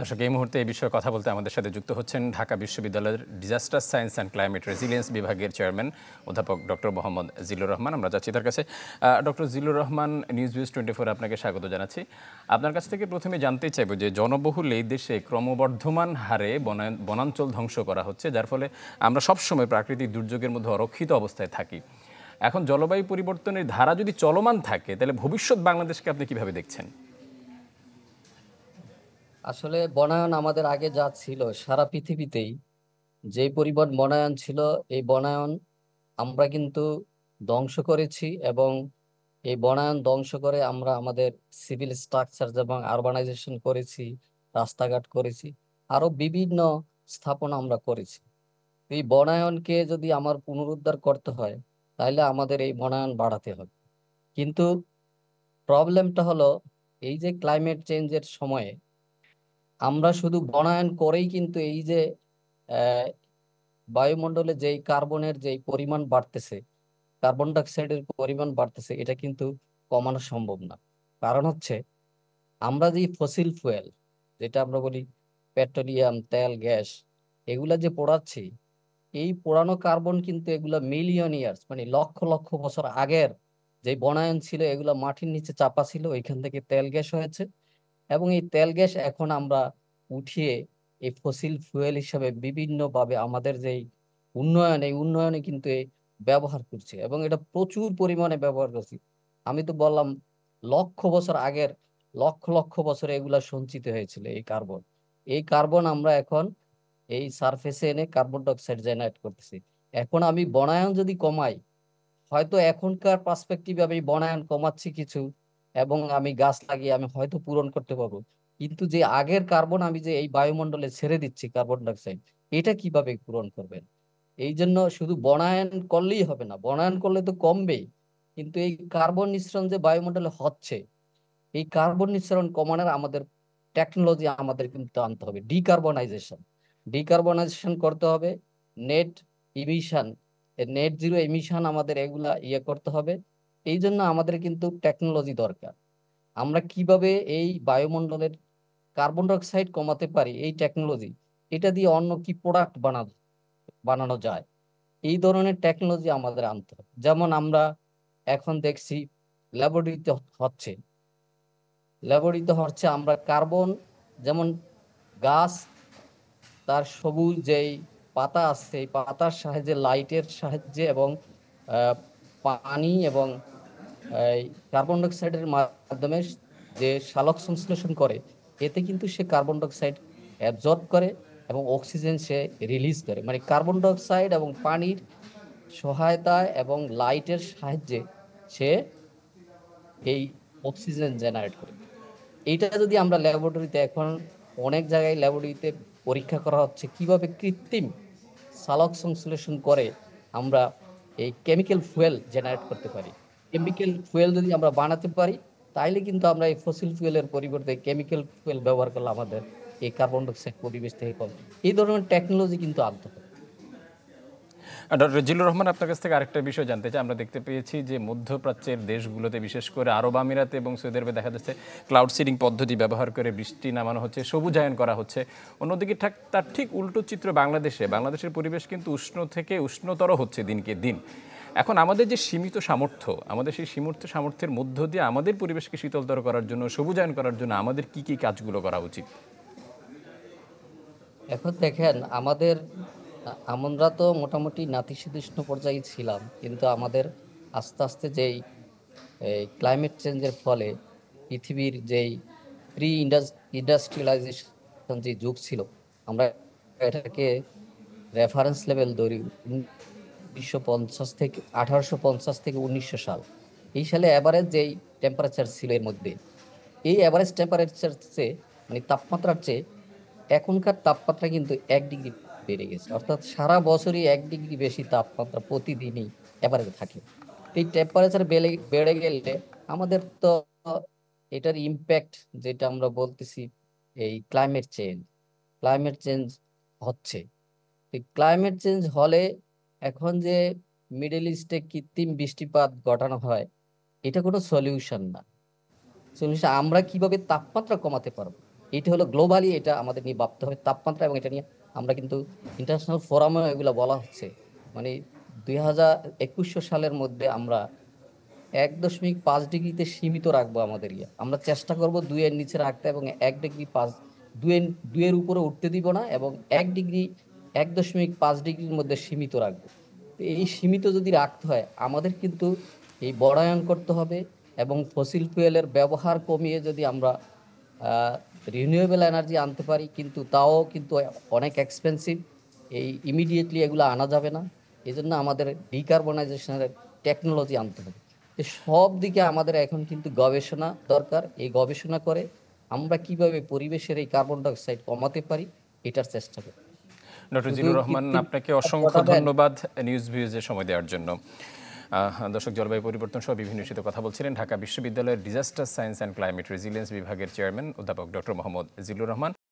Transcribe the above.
দর্শক এই মুহূর্তে এই বিষয়ে কথা বলতে আমাদের সাথে যুক্ত হচ্ছেন ঢাকা বিশ্ববিদ্যালয়ের disaster science and climate resilience বিভাগের চেয়ারম্যান অধ্যাপক ডক্টর মোহাম্মদ জিলুর রহমান আমরা যাচ্ছি তার কাছে doctor Zillur Rahman news views twenty four আপনাকে স্বাগত জানাচ্ছি আপনার কাছ থেকে প্রথমে জানতে চাইব যে জনবহুল এই দেশে ক্রমবর্ধমান হারে বনাঞ্চল ধ্বংস করা হচ্ছে যার ফলে আমরা সবসময় প্রাকৃতিক দুর্যোগের মধ্যে অরক্ষিত অবস্থায় থাকি এখন জলবায়ু পরিবর্তনের ধারা যদি চলমান থাকে তাহলে ভবিষ্যৎ বাংলাদেশকে আপনি কীভাবে দেখছেন আসলে বনায়ন আমাদের আগে যা ছিল সারা পৃথিবীতেই যে পরিমাণ বনায়ন ছিল এই বনায়ন আমরা কিন্তু ধ্বংস করেছি এবং এই বনায়ন ধ্বংস করে আমরা আমাদের সিভিল স্ট্রাকচার যেমন আরবানাইজেশন করেছি রাস্তাঘাট করেছি আরো বিভিন্ন স্থাপনা আমরা করেছি এই বনায়নকে যদি আমার পুনরুদ্ধার করতে হয় তাহলে আমাদের এই বনায়ন বাড়াতে হবে কিন্তু প্রবলেমটা হলো এই যে ক্লাইমেট চেঞ্জের সময়ে আমরা শুধু বনায়ন করেই কিন্তু এই যে বায়ুমণ্ডলে যেই কার্বনের যেই পরিমাণ বাড়তেছে কার্বন ডাইঅক্সাইডের পরিমাণ বাড়তেছে এটা কিন্তু কমানো সম্ভব না কারণ হচ্ছে আমরা যে ফসিল ফুয়েল যেটা আমরা বলি পেট্রোলিয়াম তেল গ্যাস এগুলা যে পোড়াচ্ছি এই পোড়ানো কার্বন কিন্তু এগুলা মিলিয়ন ইয়ার্স মানে লক্ষ লক্ষ বছর আগের যে বনায়ন ছিল এগুলা মাটির নিচে চাপা ছিল ওইখান থেকে তেল গ্যাস হয়েছে এবং এই তেল গ্যাস এখন আমরা উঠিয়ে এই ফসিল ফুয়েল হিসাবে বিভিন্নভাবে আমাদের যেই উন্নয়ন এই উন্নয়নে কিন্তু ব্যবহার করছে এবং এটা প্রচুর পরিমাণে ব্যবহার করছি আমি তো বললাম লক্ষ বছর আগের লক্ষ লক্ষ বছরে এগুলা সঞ্চিত হয়েছিল এই কার্বন এই কার্বন আমরা এখন এই সারফেসে এনে কার্বন ডাইঅক্সাইড জেনারেট করতেছি এখন আমি বনায়ন যদি কমাই হয়তো এখনকার পার্সপেক্টিভে আমি বনায়ন কমাচ্ছি কিছু এবং আমি গাছ লাগিয়ে আমি হয়তো পূরণ করতে পারবো কিন্তু যে আগের কার্বন আমি যে এই বায়ুমণ্ডলে ছেড়ে দিচ্ছি কার্বন ডাইঅক্সাইড এটা কিভাবে পূরণ করবেন এই জন্য শুধু বনায়ন করলেই হবে না বনায়ন করলে তো কমবেই কিন্তু এই কার্বন নিঃসরণ যে বায়ুমণ্ডলে হচ্ছে এই কার্বন নিঃসরণ কমানোর আমাদের টেকনোলজি আমাদের কিন্তু আনতে হবে ডিকার্বনাইজেশন ডিকার্বনাইজেশন করতে হবে net emission net zero emission আমাদের এগুলা ইয়ে করতে হবে এই জন্য আমাদের কিন্তু টেকনোলজি দরকার আমরা কিভাবে এই বায়ুমণ্ডলের কার্বন ডাইঅক্সাইড কমাতে পারি এই টেকনোলজি এটা দিয়ে অন্য কি প্রোডাক্ট বানানো বানানো যায় এই ধরনের টেকনোলজি আমাদের আনতে হবে যেমন আমরা এখন দেখছি ল্যাবরেটরিতে হচ্ছে ল্যাবরেটরিতে হচ্ছে আমরা কার্বন যেমন গাছ তার সবুজ যেই পাতা আছে এই পাতার সাহায্যে লাইটের সাহায্যে এবং পানি এবং কার্বন ডাইঅক্সাইডের মাধ্যমে যে শালক সংশ্লেষণ করে এতে কিন্তু সে কার্বন ডাইঅক্সাইড অ্যাবজর্ব করে এবং অক্সিজেন সে রিলিজ করে মানে কার্বন ডাইঅক্সাইড এবং পানির সহায়তায় এবং লাইটের সাহায্যে সে এই অক্সিজেন জেনারেট করে এইটা যদি আমরা ল্যাবরেটরিতে এখন অনেক জায়গায় ল্যাবরেটরিতে পরীক্ষা করা হচ্ছে কিভাবে কৃত্রিম সালক সংশ্লেষণ করে আমরা এই কেমিক্যাল ফুয়েল জেনারেট করতে পারি কেমিক্যাল ফুয়েল যদি আমরা বানাতে পারি তাইলে কিন্তু আমরা এই ফসিল ফুয়েলের পরিবর্তে কেমিক্যাল ফুয়েল ব্যবহার করলে আমাদের এই কার্বন ডাইঅক্সাইড পরিবেশ থেকে কম এই ধরনের টেকনোলজি কিন্তু আনতে হবে ডক্টর জিল্লুর রহমান আপনার কাছ থেকে আরেকটা বিষয় জানতে চাই আমরা দেখতে পেয়েছি যে মধ্যপ্রাচ্যের দেশগুলোতে বিশেষ করে আরব আমিরাতে এবং সৌদি আরবে দেখা যাচ্ছে ক্লাউড সিডিং পদ্ধতি ব্যবহার করে বৃষ্টি নামানো হচ্ছে সবুজায়ন করা হচ্ছে অন্যদিকে ঠিক তার ঠিক উল্টো চিত্র বাংলাদেশে বাংলাদেশের পরিবেশ কিন্তু উষ্ণ থেকে উষ্ণতর হচ্ছে দিনকে দিন এখন আমাদের যে সীমিত সামর্থ্য আমাদের সেই সীমিত সামর্থ্যের মধ্য দিয়ে আমাদের পরিবেশকে শীতলতর করার জন্য সবুজায়ন করার জন্য আমাদের কি কি কাজগুলো করা উচিত এখন দেখেন আমাদের আমরা তো মোটামুটি নাতিশীতোষ্ণ পর্যায়ে ছিলাম কিন্তু আমাদের আস্তে আস্তে যেই ক্লাইমেট চেঞ্জের ফলে পৃথিবীর যেই প্রি ইন্ডাস্ট্রিয়ালাইজেশন যে যুগ ছিল আমরা এটাকে রেফারেন্স লেভেল ধরি উনিশশো থেকে আঠারোশো থেকে উনিশশো সাল এই সালে অ্যাভারেজ যেই টেম্পারেচার ছিল এর মধ্যে এই অ্যাভারেজ টেম্পারেচার চেয়ে মানে তাপমাত্রার চেয়ে এখনকার তাপমাত্রা কিন্তু এক ডিগ্রি বেড়ে গেছে অর্থাৎ সারা বছরই এক ডিগ্রি বেশি তাপমাত্রা প্রতিদিনই অ্যাভারেজ থাকে এই টেম্পারেচার বেড়ে বেড়ে গেলে আমাদের তো এটার ইম্প্যাক্ট যেটা আমরা বলতেছি এই ক্লাইমেট চেঞ্জ ক্লাইমেট চেঞ্জ হচ্ছে ক্লাইমেট চেঞ্জ হলে এখন যে মিডল ইস্টে কৃত্রিম বৃষ্টিপাত ঘটানো হয় এটা কোনো সলিউশন না সলিউশন আমরা কিভাবে তাপমাত্রা কমাতে পারবো এটা হলো গ্লোবালি এটা আমাদের নিয়ে ভাবতে হবে তাপমাত্রা এবং এটা নিয়ে আমরা কিন্তু ইন্টারন্যাশনাল ফোরামে এগুলো বলা হচ্ছে মানে দুই হাজার একুশশো সালের মধ্যে আমরা এক দশমিক পাঁচ ডিগ্রিতে সীমিত রাখবো আমাদের ইয়ে আমরা চেষ্টা করব দুইয়ের নিচে রাখতে এবং এক ডিগ্রি পাঁচ দুয়ের দুয়ের উপরে উঠতে দিব না এবং এক ডিগ্রি এক দশমিক পাঁচ ডিগ্রির মধ্যে সীমিত রাখবো এই সীমিত যদি রাখতে হয় আমাদের কিন্তু এই বড়ায়ন করতে হবে এবং ফসিল ফুয়েলের ব্যবহার কমিয়ে যদি আমরা রিনিউয়েবল এনার্জি আনতে পারি কিন্তু তাও কিন্তু অনেক এক্সপেন্সিভ এই ইমিডিয়েটলি এগুলো আনা যাবে না এই জন্য আমাদের ডিকার্বনাইজেশনের টেকনোলজি আনতে হবে সব দিকে আমাদের এখন কিন্তু গবেষণা দরকার এই গবেষণা করে আমরা কিভাবে পরিবেশের এই কার্বন ডাইঅক্সাইড কমাতে পারি এটার চেষ্টা করি ডক্টর জিনুর রহমান আপনাকে অসংখ্য ধন্যবাদ নিউজ ভিউজের সময় দেওয়ার জন্য দর্শক জলবায়ু পরিবর্তন সহ বিভিন্ন বিষয়ে কথা বলছিলেন ঢাকা বিশ্ববিদ্যালয়ের disaster science and climate resilience বিভাগের চেয়ারম্যান অধ্যাপক ডক্টর মোহাম্মদ জিলুর রহমান